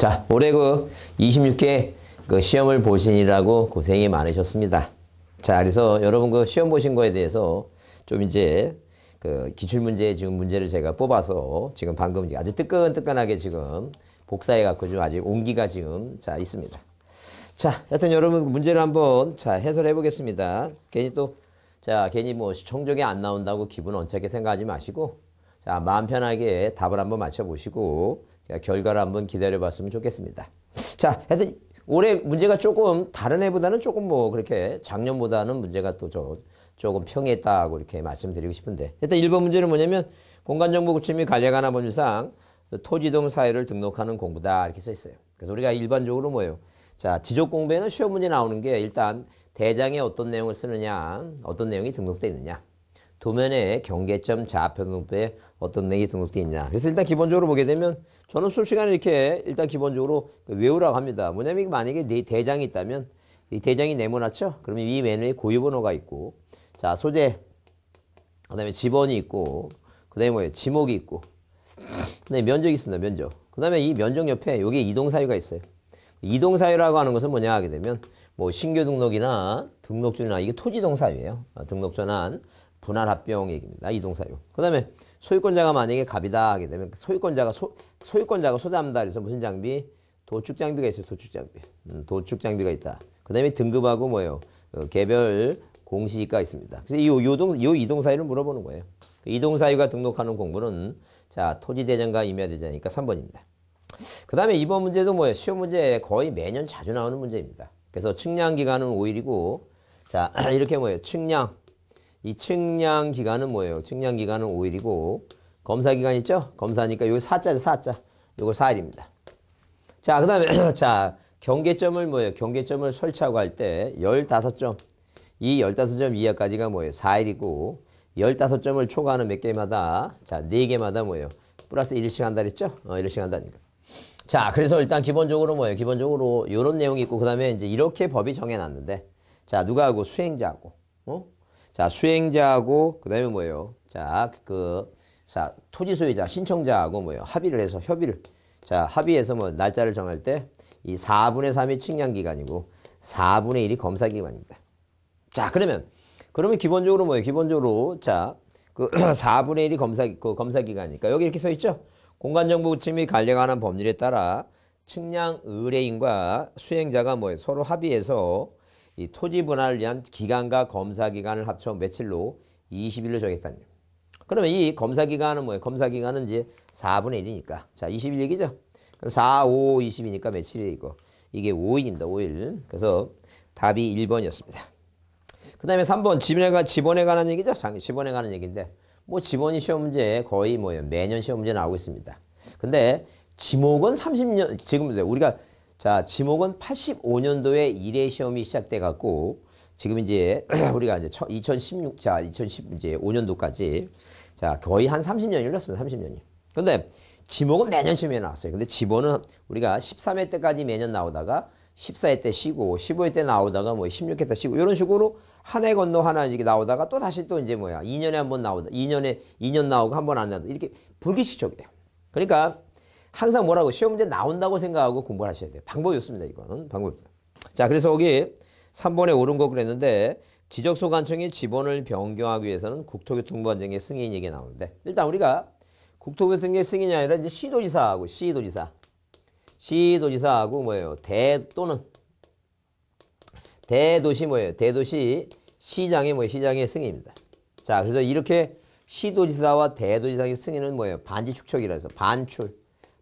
자, 올해 그 26개 그 시험을 보신느라고 고생이 많으셨습니다. 자, 그래서 여러분 그 시험 보신 거에 대해서 좀 이제 그 기출문제 지금 문제를 제가 뽑아서 지금 방금 아주 뜨끈뜨끈하게 지금 복사해 갖고 좀 아직 온기가 지금 자 있습니다. 자, 하여튼 여러분 그 문제를 한번 자 해설해 보겠습니다. 괜히 또 자, 괜히 뭐 시청적이 안 나온다고 기분 언짢게 생각하지 마시고 자, 마음 편하게 답을 한번 맞춰 보시고 결과를 한번 기다려봤으면 좋겠습니다. 자, 하여튼 올해 문제가 조금 다른 해보다는 조금 뭐 그렇게 작년보다는 문제가 또 조, 조금 평했다고 이렇게 말씀드리고 싶은데 일단 1번 문제는 뭐냐면 공간정보구축 및 관리관화 법률상 토지동 사유를 등록하는 공부다 이렇게 써 있어요. 그래서 우리가 일반적으로 뭐예요? 자, 지적 공부에는 시험 문제 나오는 게 일단 대장에 어떤 내용을 쓰느냐, 어떤 내용이 등록돼 있느냐. 도면에 경계점 좌표 등급에 어떤 내용이 등록되어 있냐. 그래서 일단 기본적으로 보게 되면 저는 수시간에 이렇게 일단 기본적으로 그 외우라고 합니다. 뭐냐면 만약에 네 대장이 있다면 이 대장이 네모났죠? 그러면 이 메뉴에 고유 번호가 있고 자 소재 그 다음에 지번이 있고 그 다음에 뭐예요? 지목이 있고 네, 면적이 있습니다. 면적. 그 다음에 이 면적 옆에 여기 이동사유가 있어요. 이동사유라고 하는 것은 뭐냐 하게 되면 뭐 신규 등록이나 등록준이나 이게 토지동사유예요. 어, 등록전환 분할합병 얘기입니다. 이동사유. 그 다음에 소유권자가 만약에 갑이다 하게 되면 그 소유권자가 소, 소유권자가 소유한다 그래서 무슨 장비? 도축 장비가 있어요. 도축 장비. 음, 도축 장비가 있다. 그 다음에 등급하고 뭐예요? 어, 개별 공시가 있습니다. 그래서 이 요동, 요 이동사유를 물어보는 거예요. 그 이동사유가 등록하는 공부는 자 토지대장과 임야대장이니까 3번입니다. 그 다음에 이번 문제도 뭐예요? 시험 문제 거의 매년 자주 나오는 문제입니다. 그래서 측량기간은 5일이고 자 이렇게 뭐예요? 측량 이 측량 기간은 뭐예요? 측량 기간은 5일이고 검사 기간 있죠? 검사니까 여기 4자 죠 4자. 이거 4일입니다. 자, 그다음에 자, 경계점을 뭐예요? 경계점을 설치하고 할 때 15점. 이 15점 이하까지가 뭐예요? 4일이고 15점을 초과하는 몇 개마다 자, 4개마다 뭐예요? 플러스 1일씩 한다 그랬죠? 어, 1일씩 한다니까. 자, 그래서 일단 기본적으로 뭐예요? 기본적으로 이런 내용이 있고 그다음에 이제 이렇게 법이 정해 놨는데 자, 누가 하고 수행자하고 어? 자, 수행자하고 그다음에 뭐예요? 자, 그 자, 토지 소유자 신청자하고 뭐예요? 합의를 해서 협의를 자, 합의해서 뭐 날짜를 정할 때 이 4분의 3이 측량 기간이고 4분의 1이 검사 기간입니다. 자, 그러면 그러면 기본적으로 뭐예요? 기본적으로 자, 그 4분의 1이 검사 그 검사 기간이니까 여기 이렇게 써 있죠? 공간정보구침이 관리하는 법률에 따라 측량 의뢰인과 수행자가 뭐 서로 합의해서 이 토지 분할을 위한 기간과 검사 기간을 합쳐 며칠로 20일로 정했다는 거예요. 그러면 이 검사 기간은 뭐예요? 검사 기간은 이제 4분의 1이니까. 자, 20일 얘기죠? 그럼 4, 5, 20이니까 며칠이고. 이게 5일입니다. 5일. 그래서 답이 1번이었습니다. 그 다음에 3번. 지번에, 지번에 관한 얘기죠? 지번에 관한 얘기인데. 뭐 지번이 시험 문제 거의 뭐예요? 매년 시험 문제 나오고 있습니다. 근데 지목은 30년, 지금 문제, 우리가 자, 지목은 85년도에 이회 시험이 시작돼 갖고 지금 이제 우리가 이제 2016, 자, 2010 이제 5년도까지 자, 거의 한 30년이 흘렀습니다. 30년이. 근데 지목은 매년시험에 나왔어요. 근데 지보는 우리가 13회 때까지 매년 나오다가 14회 때 쉬고 15회 때 나오다가 뭐 16회 때 쉬고 이런 식으로 한 해 건너 하나 이렇게 나오다가 또 다시 또 이제 뭐야 2년에 한 번 나오다 2년에 2년 나오고 한 번 안 나오다 이렇게 불기칙적이에요 그러니까 항상 뭐라고 시험 문제 나온다고 생각하고 공부를 하셔야 돼요. 방법이 없습니다. 이거는 방법입니다. 자, 그래서 거기 3번에 오른 거 그랬는데 지적소관청이 지번을 변경하기 위해서는 국토교통부 안정의 승인 얘기 나오는데 일단 우리가 국토교통부의 승인이 아니라 이제 시도지사하고 시도지사 시도지사하고 뭐예요? 대 또는 대도시 뭐예요? 대도시 시장의 뭐 시장의 승인입니다. 자, 그래서 이렇게 시도지사와 대도지사의 승인은 뭐예요? 반지축척이라 해서 반출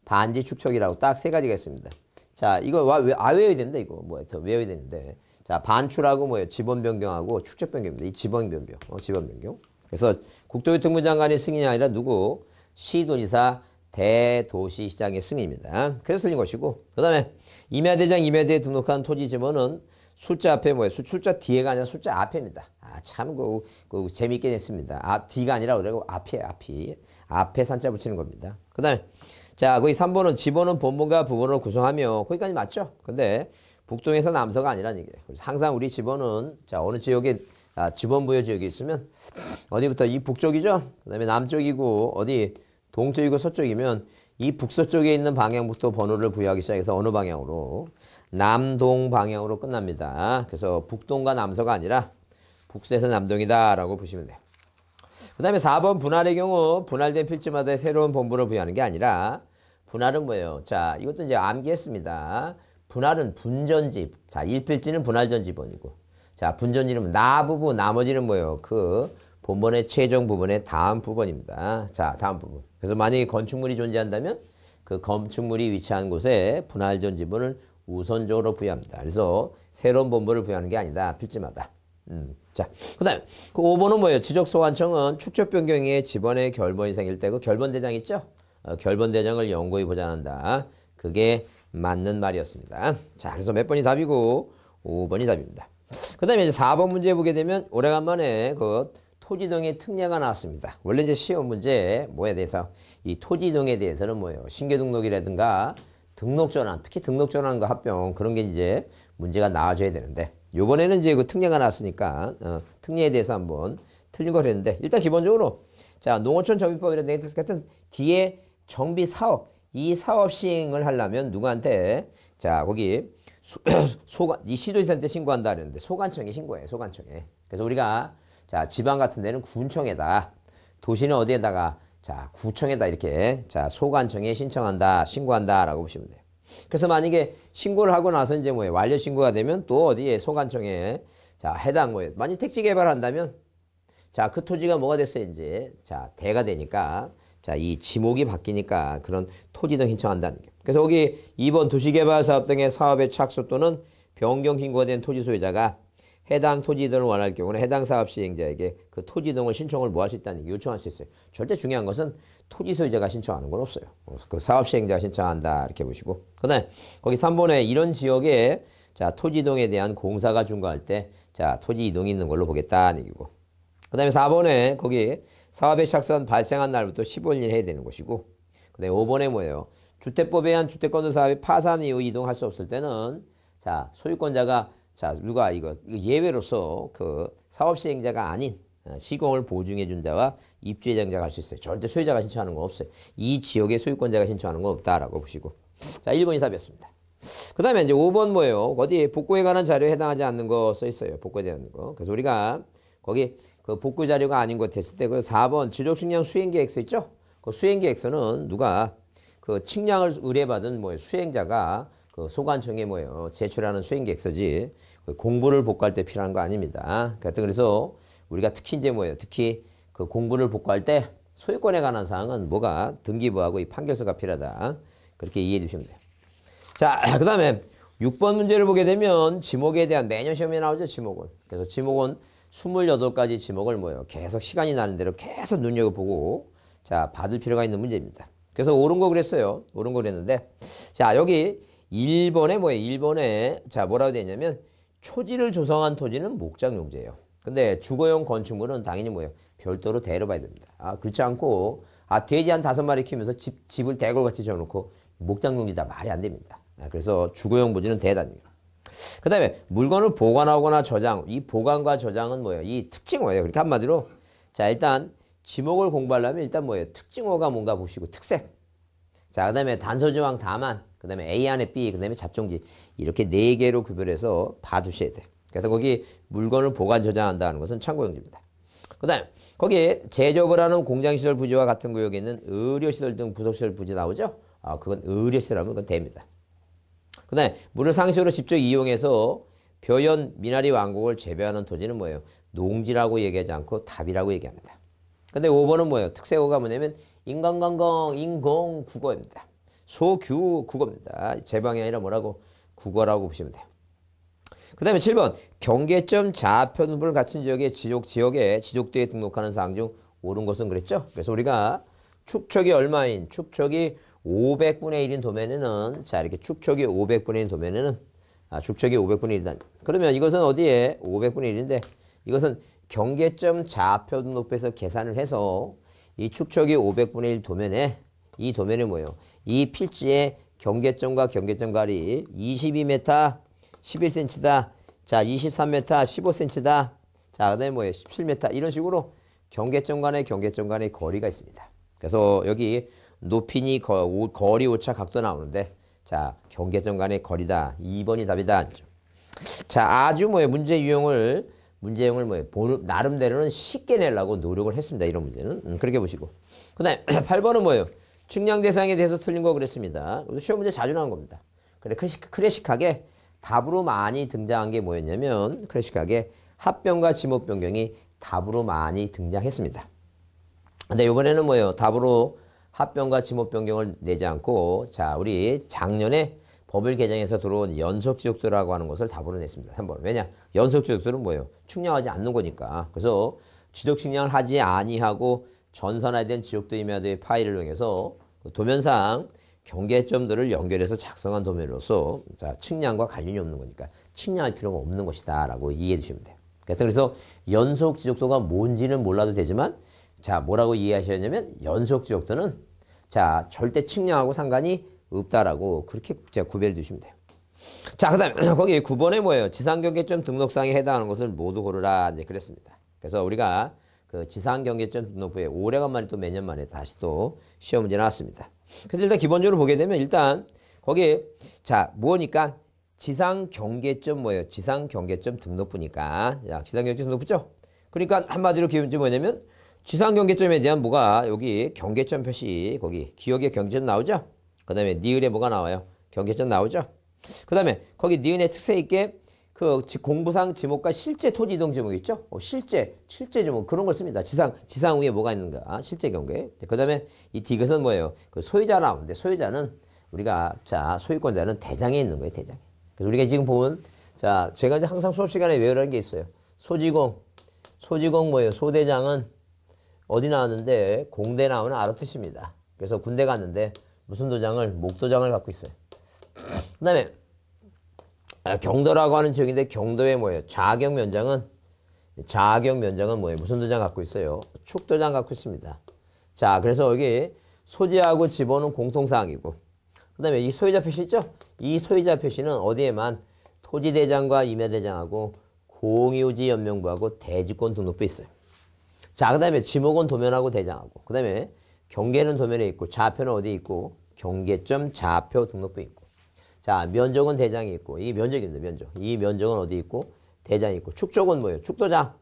반지 축척이라고 딱 세 가지가 있습니다. 자, 이거 와, 왜, 아, 외워야 된다, 이거. 뭐, 더 외워야 되는데. 자, 반출하고 뭐예요? 지번 변경하고 축적 변경입니다. 이 지번 변경. 어, 지번 변경. 그래서 국토교통부 장관의 승인이 아니라 누구? 시도지사 대도시시장의 승인입니다. 그래서 틀린 것이고. 그 다음에 임야대장 임야대에 등록한 토지 지번은 숫자 앞에 뭐예요? 숫자 뒤에가 아니라 숫자 앞입니다. 에 아, 참, 그, 그 재밌게 됐습니다. 앞, 뒤가 아니라 그래고 앞에, 앞이. 앞에 산자 붙이는 겁니다. 그 다음에 자, 거기 3번은 지번은 본문과 부분을 구성하며 거기까지 맞죠? 근데 북동에서 남서가 아니라는 얘기예요. 항상 우리 지번은, 자, 어느 지역에 아, 집원 부여 지역이 있으면 어디부터 이 북쪽이죠? 그다음에 남쪽이고 어디 동쪽이고 서쪽이면 이 북서쪽에 있는 방향부터 번호를 부여하기 시작해서 어느 방향으로 남동 방향으로 끝납니다. 그래서 북동과 남서가 아니라 북서에서 남동이다라고 보시면 돼요. 그 다음에 4번 분할의 경우 분할된 필지마다 새로운 본부를 부여하는 게 아니라 분할은 뭐예요? 자, 이것도 이제 암기했습니다. 분할은 분전지 자, 일필지는 분할전지본이고. 자, 분전지는 나부분, 나머지는 뭐예요? 그 본본의 최종 부분의 다음 부분입니다. 자, 다음 부분. 그래서 만약에 건축물이 존재한다면 그 건축물이 위치한 곳에 분할전지본을 우선적으로 부여합니다. 그래서 새로운 본부를 부여하는 게 아니다. 필지마다. 음. 자, 그 다음, 그 5번은 뭐예요? 지적소환청은 축적 변경의 지번의 결번 이 생길 때 그 결번 대장 있죠? 어, 결번대장을 연구해 보자 한다. 그게 맞는 말이었습니다. 자, 그래서 몇 번이 답이고 5번이 답입니다. 그 다음에 이제 4번 문제 보게 되면 오래간만에 그 토지동의 특례가 나왔습니다. 원래 이제 시험 문제 뭐에 대해서 이 토지동에 대해서는 뭐예요? 신규등록이라든가 등록전환, 특히 등록전환과 합병 그런 게 이제 문제가 나와줘야 되는데 요번에는 이제 그 특례가 나왔으니까 어, 특례에 대해서 한번 틀린 거 그랬는데 일단 기본적으로 자 농어촌 점유법이라든가 같은 뒤에 정비 사업 이 사업 시행을 하려면 누구한테 자 거기 소, 관이 시도지사한테 신고한다 그랬는데 소관청에 신고해 소관청에 그래서 우리가 자 지방 같은 데는 군청에다 도시는 어디에다가 자 구청에다 이렇게 자 소관청에 신청한다 신고한다라고 보시면 돼요. 그래서 만약에 신고를 하고 나서 이제 뭐예요 완료 신고가 되면 또 어디에 소관청에 자 해당 뭐예요 만약 택지 개발한다면 자 그 토지가 뭐가 됐어요 이제 자 대가 되니까 자, 이 지목이 바뀌니까 그런 토지 등 신청한다는 게. 그래서 거기이번 도시개발 사업 등의 사업의 착수 또는 변경 신고가 된 토지 소유자가 해당 토지 등을 원할 경우는 해당 사업 시행자에게 그 토지 등을 신청을 뭐 할 수 있다는 게 요청할 수 있어요. 절대 중요한 것은 토지 소유자가 신청하는 건 없어요. 그 사업 시행자가 신청한다 이렇게 보시고. 그다음에 거기 3번에 이런 지역에 자, 토지 이동에 대한 공사가 중과할 때 자, 토지 이동이 있는 걸로 보겠다는 얘기고. 그다음에 4번에 거기 사업의 착작선 발생한 날부터 15일 해야 되는 것이고 그다음에 5번에 뭐예요? 주택법에 의한 주택건설 사업이 파산 이후 이동할 수 없을 때는 자 소유권자가 자 누가 이거 예외로서 그 사업 시행자가 아닌 어, 시공을 보증해 준 자와 입주예정자가 할 수 있어요. 절대 소유자가 신청하는 거 없어요. 이 지역의 소유권자가 신청하는 거 없다라고 보시고 자 1번이 답이었습니다. 그 다음에 이제 5번 뭐예요? 어디 복구에 관한 자료에 해당하지 않는 거 써 있어요. 복구에 대한 거. 그래서 우리가 거기 그 복구 자료가 아닌 것 됐을 때그 4번 지적측량 수행계획서 있죠? 그 수행계획서는 누가 그 측량을 의뢰받은 뭐 수행자가 그 소관청에 뭐예요 제출하는 수행계획서지 그 공부를 복구할 때 필요한 거 아닙니다. 그래서, 그래서 우리가 특히 이제 뭐예요 특히 그 공부를 복구할 때 소유권에 관한 사항은 뭐가 등기부하고 이 판결서가 필요하다. 그렇게 이해해 주시면 돼요. 자, 그 다음에 6번 문제를 보게 되면 지목에 대한 매년 시험에 나오죠, 지목은. 그래서 지목은 스물여덟 가지 지목을 뭐예요? 계속 시간이 나는 대로 계속 눈여겨보고 자 받을 필요가 있는 문제입니다. 그래서 옳은 거 그랬어요. 옳은 거 그랬는데 자 여기 1번에 뭐예요? 1번에 자 뭐라고 되어 있냐면 초지를 조성한 토지는 목장용지예요. 근데 주거용 건축물은 당연히 뭐예요? 별도로 대로봐야 됩니다. 아 그렇지 않고 아 돼지 한 다섯 마리 키우면서 집, 집을 대골같이 지어놓고 목장용지다 말이 안 됩니다. 아, 그래서 주거용 부지는 대단해요. 그 다음에 물건을 보관하거나 저장. 이 보관과 저장은 뭐예요? 이 특징어예요. 그러니까 한마디로 자 일단 지목을 공부하려면 일단 뭐예요? 특징어가 뭔가 보시고 특색. 자, 그 다음에 단서조항 다만, 그 다음에 A 안에 B, 그 다음에 잡종기 이렇게 네 개로 구별해서 봐두셔야 돼. 그래서 거기 물건을 보관 저장한다는 것은 참고용지입니다. 그 다음 거기 제조업을 하는 공장시설 부지와 같은 구역에 있는 의료시설 등 부속시설 부지 나오죠? 아, 그건 의료시설하면 그건 됩니다. 그다음에 물을 상식으로 직접 이용해서 벼연 미나리 왕국을 재배하는 토지는 뭐예요? 농지라고 얘기하지 않고 답이라고 얘기합니다. 근데 5번은 뭐예요? 특색어가 뭐냐면 인간관광 인공 국어입니다. 소규 국어입니다. 제방이 아니라 뭐라고? 국어라고 보시면 돼요. 그 다음에 7번 경계점 좌표분을 갖춘 지역의 지역 지역에 지적대에 등록하는 사항 중 옳은 것은 그랬죠. 그래서 우리가 축척이 얼마인 축척이 500분의 1인 도면에는 자 이렇게 축척이 500분의 1인 도면에는 아, 축척이 500분의 1이다. 그러면 이것은 어디에 500분의 1인데 이것은 경계점 좌표 등록부에서 계산을 해서 이 축척이 500분의 1 도면에 이 도면이 뭐예요? 이 필지의 경계점과 경계점 가리 22m 11cm다. 자 23m 15cm다. 자 그다음에 뭐예요? 17m 이런 식으로 경계점 간의 경계점 간의 거리가 있습니다. 그래서 여기 높이니 거, 거리 오차 각도 나오는데 자 경계점 간의 거리다 2번이 답이다. 자 아주 뭐에 문제 유형을 문제형을 유 뭐예요? 나름대로는 쉽게 내려고 노력을 했습니다. 이런 문제는. 음, 그렇게 보시고. 그 다음에 8번은 뭐예요? 측량 대상에 대해서 틀린 거 그랬습니다. 시험 문제 자주 나온 겁니다. 그래, 클래식, 클래식하게 답으로 많이 등장한 게 뭐였냐면, 클래식하게 합병과 지목 변경이 답으로 많이 등장했습니다. 근데 이번에는 뭐예요? 답으로 합병과 지목변경을 내지 않고 자 우리 작년에 법을 개정해서 들어온 연속지적도라고 하는 것을 답으로 냈습니다. 3번. 왜냐? 연속지적소는 뭐예요? 측량하지 않는 거니까. 그래서 지적측량을 하지 아니하고 전산화된 지적도 임야도의 파일을 이용해서 그 도면상 경계점들을 연결해서 작성한 도면으로서 자, 측량과 관련이 없는 거니까 측량할 필요가 없는 것이다 라고 이해해 주시면 돼요. 그래서 연속 지적도가 뭔지는 몰라도 되지만 자 뭐라고 이해하셔냐면 연속 지적도는 자, 절대 측량하고 상관이 없다라고 그렇게 제가 구별해 두시면 돼요. 자, 그 다음에 거기 9번에 뭐예요? 지상경계점 등록상에 해당하는 것을 모두 고르라 이제 그랬습니다. 그래서 우리가 그 지상경계점 등록부에 오래간만에 또 몇 년 만에 다시 또 시험 문제 나왔습니다. 그래서 일단 기본적으로 보게 되면 일단 거기 에 자, 뭐니까 지상경계점 뭐예요? 지상경계점 등록부니까. 자, 지상경계점 등록부죠? 그러니까 한마디로 기준이 뭐냐면 지상 경계점에 대한 뭐가 여기 경계점 표시 거기 기억의 경계점 나오죠? 그 다음에 니은에 뭐가 나와요? 경계점 나오죠? 그 다음에 거기 니은의 특색 있게 그 공부상 지목과 실제 토지 이동 지목 있죠? 어, 실제, 실제 지목 그런 걸 씁니다. 지상, 지상 위에 뭐가 있는가? 실제 경계. 그 다음에 이 디귿은 뭐예요? 그 소유자 나오는데 소유자는 우리가 자 소유권자는 대장에 있는 거예요. 대장. 에 그래서 우리가 지금 보면 자 제가 이제 항상 수업 시간에 외우라는 게 있어요. 소지공, 소지공 뭐예요? 소대장은 어디 나왔는데 공대 나오는 아르투시입니다. 그래서 군대 갔는데 무슨 도장을 목도장을 갖고 있어요. 그 다음에 아, 경도라고 하는 지역인데 경도에 뭐예요? 자격 면장은 자격 면장은 뭐예요? 무슨 도장 갖고 있어요? 축도장 갖고 있습니다. 자 그래서 여기 소지하고 집어는 공통사항이고 그 다음에 이 소유자 표시 있죠? 이 소유자 표시는 어디에만 토지대장과 임야대장하고 공유지 연명부하고 대지권 등록부 있어요. 자, 그 다음에 지목은 도면하고 대장하고 그 다음에 경계는 도면에 있고 좌표는 어디 있고 경계점 좌표 등록부 있고 자, 면적은 대장이 있고 이 면적입니다. 면적. 이 면적은 어디 있고 대장이 있고 축적은 뭐예요? 축도장.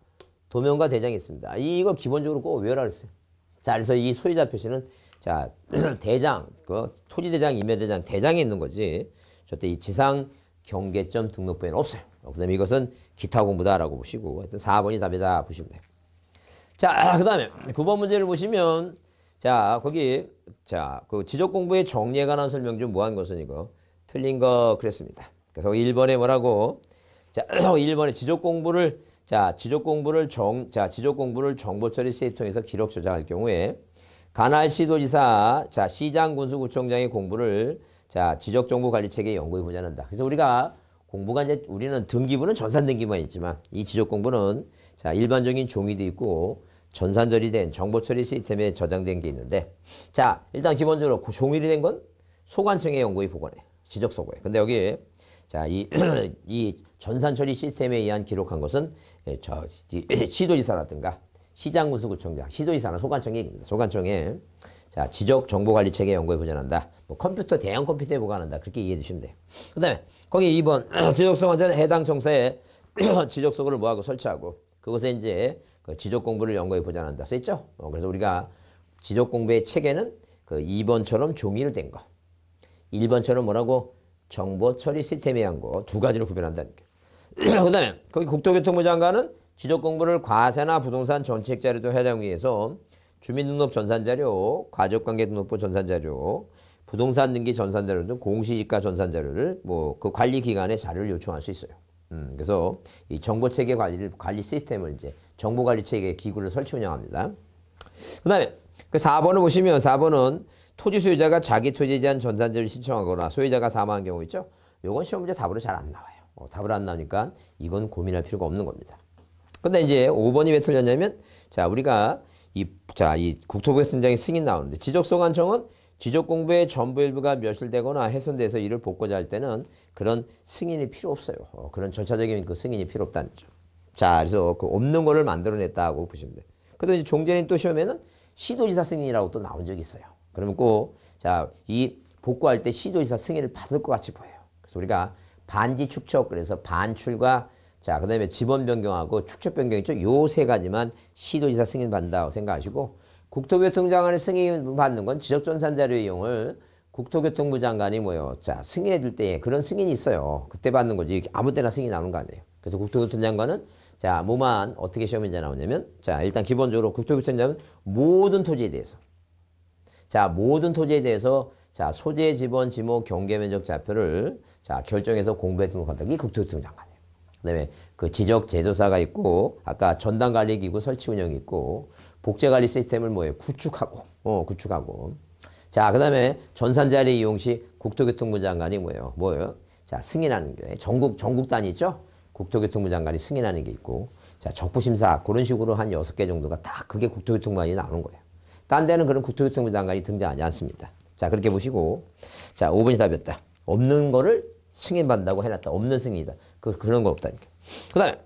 도면과 대장이 있습니다. 이, 이거 기본적으로 꼭 외워라 했어요. 자, 그래서 이 소유자 표시는 자, 대장, 그 토지 대장, 임야 대장, 대장이 있는 거지. 저때 이 지상 경계점 등록부에는 없어요. 그다음에 이것은 기타 공부다라고 보시고 하여튼 4번이 답이다 보시면 돼요. 자, 그 다음에 9번 문제를 보시면, 자, 거기, 자, 그 지적 공부의 정리에 관한 설명 중 뭐한 것은 이거 틀린 거 그랬습니다. 그래서 1번에 뭐라고? 자, 1번에 지적 공부를, 자, 지적 공부를 정, 자, 지적 공부를 정보 처리 시스템에서 기록 조작할 경우에 가날 시도지사, 자, 시장 군수구청장의 공부를 자, 지적 정보 관리 체계 연구해 보지않는다 그래서 우리가 공부가 이제 우리는 등기부는 전산 등기만 있지만 이 지적 공부는 자, 일반적인 종이도 있고 전산절이 된 정보 처리 시스템에 저장된 게 있는데 자 일단 기본적으로 그 종일이 된건 소관청의 연구의 보관에 지적서고에 근데 여기 자이 이 전산 처리 시스템에 의한 기록한 것은 예, 저 시도지사라든가 시장군수구청장 시도지사나 소관청의 얘기니다 소관청에 자 지적 정보관리 체계 연구에 보존한다. 뭐 컴퓨터 대형 컴퓨터에 보관한다. 그렇게 이해해 주시면 돼요. 그다음에 거기 2번 지적서 관찰 해당 정사에 지적서를 뭐하고 설치하고 그것에 이제 그 지적 공부를 연구해 보자 한다 써있죠. 어, 그래서 우리가 지적 공부의 체계는 그 2번처럼 종이로 된 거, 1번처럼 뭐라고 정보 처리 시스템에 의한거 두 가지로 구별한다는 거. 그다음에 거기 국토교통부 장관은 지적 공부를 과세나 부동산 정책 자료도 해당위해서 주민등록 전산자료, 가족관계 등록부 전산자료, 부동산 등기 전산자료 등 공시지가 전산자료를 뭐 그 관리기관의 자료를 요청할 수 있어요. 음, 그래서 이 정보체계 관리를 관리 시스템을 이제 정보관리체계 기구를 설치 운영합니다. 그 다음에 그 4번을 보시면 4번은 토지 소유자가 자기 토지에 대한 전산제를 신청하거나 소유자가 사망한 경우 있죠. 요건 시험 문제 답으로 잘 안 나와요. 어, 답을안 나오니까 이건 고민할 필요가 없는 겁니다. 근데 이제 5번이 왜 틀렸냐면 자 우리가 이, 자, 이 국토부의 선장이 승인 나오는데 지적소관청은 지적공부의 전부 일부가 멸실되거나 훼손돼서 이를 복구자 할 때는 그런 승인이 필요 없어요. 어, 그런 절차적인 그 승인이 필요 없다는 거죠. 자, 그래서 그 없는 거를 만들어냈다고 보시면 돼요. 그래도 이제 종전인 또 시험에는 시도지사 승인이라고 또 나온 적이 있어요. 그러면 꼭, 자, 이 복구할 때 시도지사 승인을 받을 것 같이 보여요. 그래서 우리가 반지 축척, 그래서 반출과 자, 그 다음에 지번 변경하고 축척 변경 있죠? 요 세 가지만 시도지사 승인 받는다고 생각하시고, 국토교통부 장관의 승인 받는 건 지적전산 자료 이용을 국토교통부 장관이 뭐예요? 자, 승인해 줄때에 그런 승인이 있어요. 그때 받는 거지. 아무 때나 승인 나오는 거 아니에요. 그래서 국토교통부 장관은 자, 모만 어떻게 시험 문제 나오냐면 자, 일단 기본적으로 국토교부 시험자는 모든 토지에 대해서 자, 모든 토지에 대해서 자, 소재, 지번, 지목, 경계 면적 좌표를 자, 결정해서 공부에 등록한다. 이게 국토교통 장관이에요. 그다음에 그 지적 제조사가 있고 아까 전담 관리 기구 설치 운영이 있고 복제 관리 시스템을 뭐에요 구축하고. 어, 구축하고. 자, 그다음에 전산 자리 이용 시 국토교통부 장관이 뭐예요? 뭐예요? 자, 승인하는 게 전국 전국 단위 있죠? 국토교통부 장관이 승인하는 게 있고 자 적부심사 그런 식으로 한 여섯 개 정도가 딱 그게 국토교통부장관이 나오는 거예요. 딴 데는 그런 국토교통부 장관이 등장하지 않습니다. 자 그렇게 보시고 자 5번이 답이었다. 없는 거를 승인받는다고 해놨다. 없는 승인이다. 그, 그런 거 없다니까. 그 다음에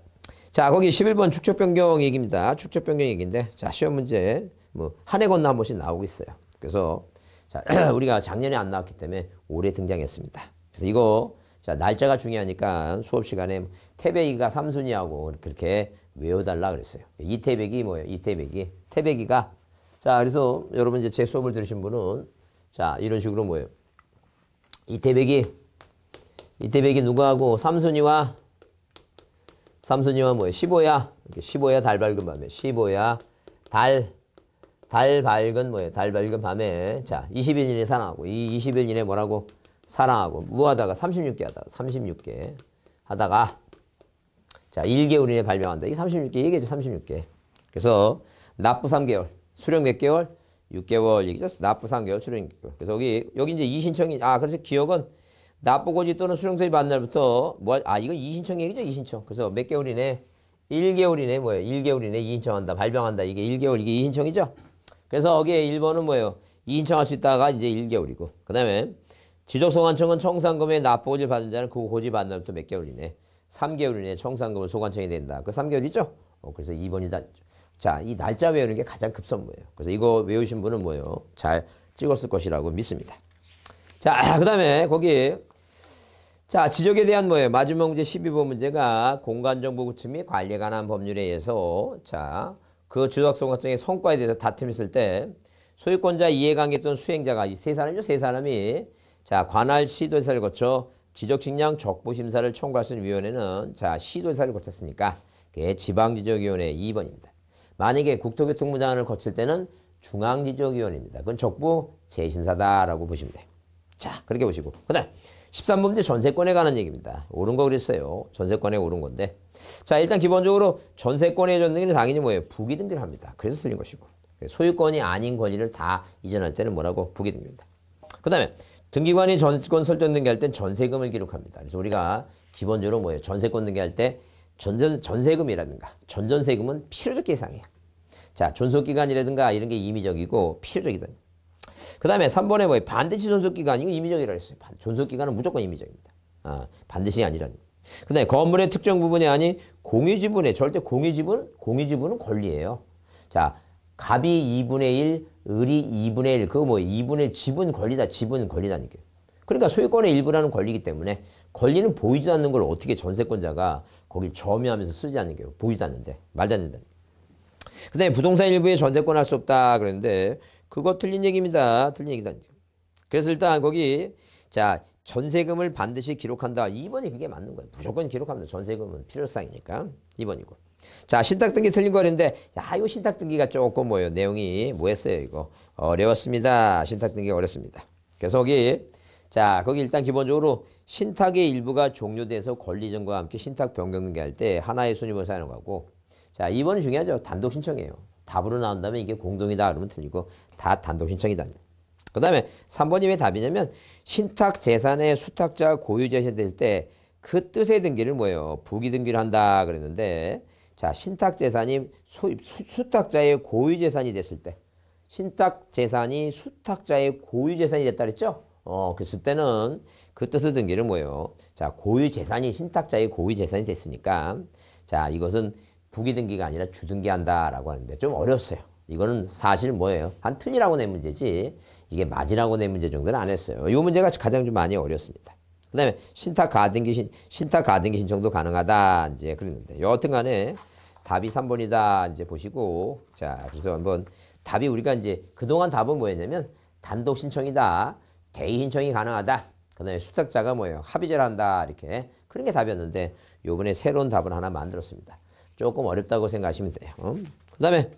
자 거기 11번 축적변경 얘기입니다. 축적변경 얘기인데 자 시험 문제 뭐한 해 건너 한 번씩 나오고 있어요. 그래서 자 우리가 작년에 안 나왔기 때문에 올해 등장했습니다. 그래서 이거 자 날짜가 중요하니까 수업 시간에 태백이가 삼순이하고 그렇게 외워달라 그랬어요. 이태백이 뭐예요? 이태백이. 태백이가. 자, 그래서 여러분 이제 제 수업을 들으신 분은 자, 이런 식으로 뭐예요? 이태백이. 이태백이 누구하고? 삼순이와 삼순이와 뭐예요? 15야. 15야 달 밝은 밤에. 15야 달. 달 밝은 뭐예요? 달 밝은 밤에. 자, 21일에 사랑하고. 이 21일에 뭐라고? 사랑하고. 뭐 하다가? 36개 하다가. 36개 하다가. 자, 1개월 이내 에 발명한다. 이 36개 얘기해줘, 36개. 그래서 납부 3개월, 수령 몇 개월? 6개월 얘기죠. 납부 3개월, 수령 6개월. 그래서 여기, 여기 이제 이신청이, 아, 그래서 기억은 납부고지 또는 수령서입 반날부터, 뭐, 아, 이거 이신청 얘기죠, 이신청. 그래서 몇 개월 이내? 1개월 이내 뭐예요? 1개월 이내 이신청한다, 발병한다. 이게 1개월, 이게 이신청이죠? 그래서 여기에 1번은 뭐예요? 이신청할 수 있다가 이제 1개월이고. 그 다음에 지적소관청은 청산금의 납부고지 를 받은 자는 그 고지 받은 날부터 몇 개월 이내? 3개월 이내 에 청산금을 소관청이 된다그 3개월이죠? 어, 그래서 2번이다. 자, 이 날짜 외우는 게 가장 급선무예요. 그래서 이거 외우신 분은 뭐예요? 잘 찍었을 것이라고 믿습니다. 자, 그 다음에 거기 자, 지적에 대한 뭐예요? 마지막 문제 12번 문제가 공간정보구침이 관리에 관한 법률에 의해서 자, 그 주적소관청의 성과에 대해서 다툼했을 때 소유권자 이해관계 또는 수행자가 이세 사람이죠. 세 사람이 자, 관할 시도에를 거쳐 지적측량 적부심사를 청구할 수 있는 위원회는 자 시도사를 의 거쳤으니까 그게 지방지적위원회 2번입니다. 만약에 국토교통부 장을 거칠 때는 중앙지적위원회입니다. 그건 적부 재심사다라고 보시면 돼요. 자 그렇게 보시고 그 다음 13번째 전세권에 관한 얘기입니다. 옳은 거 그랬어요. 전세권에 옳은 건데 자 일단 기본적으로 전세권에 전등기는 당연히 뭐예요? 부기등기를 합니다. 그래서 틀린 것이고 소유권이 아닌 권리를 다 이전할 때는 뭐라고 부기등기입니다. 그 다음에 등기관이 전세권 설정 등기할 땐 전세금을 기록합니다. 그래서 우리가 기본적으로 뭐예요? 전세권 등기할 때 전전, 전세금이라든가 전전세금은 필요적 계상이에요. 자, 존속기간이라든가 이런 게 임의적이고 필요적이다. 그 다음에 3번에 뭐 반드시 존속기간이 임의적이라고 했어요. 존속기간은 무조건 임의적입니다. 아, 반드시 아니라그 다음에 건물의 특정 부분이 아닌 공유지분에 절대 공유지분, 공유지분은 권리예요. 자, 갑이 2분의 1, 을이 2분의 1, 그거 뭐 2분의 지분 권리다, 지분 권리다니까. 그러니까 소유권의 일부라는 권리이기 때문에 권리는 보이지 않는 걸 어떻게 전세권자가 거길 점유하면서 쓰지 않는 게보이지 않는데 말도 안 된다. 그 다음에 부동산 일부에 전세권 할 수 없다 그랬는데 그거 틀린 얘기입니다. 틀린 얘기다. 그래서 일단 거기 자 전세금을 반드시 기록한다. 2번이 그게 맞는 거예요. 무조건 기록합니다. 전세금은 필요상이니까 2번이고. 자, 신탁등기 틀린 거였는데, 야, 요 신탁등기가 조금 뭐예요? 내용이 뭐였어요, 이거? 어려웠습니다. 신탁등기 가 어렵습니다. 그래서 거기, 자, 거기 일단 기본적으로 신탁의 일부가 종료돼서 권리전과 함께 신탁 변경 등기할 때 하나의 순위를 사용하는 거고, 자, 이번은 중요하죠. 단독 신청이에요. 답으로 나온다면 이게 공동이다. 그러면 틀리고, 다 단독 신청이다. 그 다음에 3번이 왜 답이냐면, 신탁 재산의 수탁자 고유재산 될때 그 뜻의 등기를 뭐예요? 부기 등기를 한다. 그랬는데, 자, 신탁 재산이 소, 수, 수탁자의 고유 재산이 됐을 때 신탁 재산이 수탁자의 고유 재산이 됐다 그랬죠? 어, 그랬을 때는 그 뜻을 등기는 뭐예요? 자, 고유 재산이 신탁자의 고유 재산이 됐으니까 자, 이것은 부기 등기가 아니라 주등기한다라고 하는데 좀 어렵어요. 이거는 사실 뭐예요? 한 틀이라고 낸 문제지 이게 맞이라고 낸 문제 정도는 안 했어요. 이 문제가 가장 좀 많이 어렵습니다. 그 다음에 신탁 가등기, 신, 신탁 가등기 신청도 가능하다 이제 그랬는데 여하튼 간에 답이 3번이다 이제 보시고 자 그래서 한번 답이 우리가 이제 그동안 답은 뭐였냐면 단독 신청이다. 대인 신청이 가능하다. 그 다음에 수탁자가 뭐예요? 합의제를 한다. 이렇게 그런 게 답이었는데 요번에 새로운 답을 하나 만들었습니다. 조금 어렵다고 생각하시면 돼요. 음. 그 다음에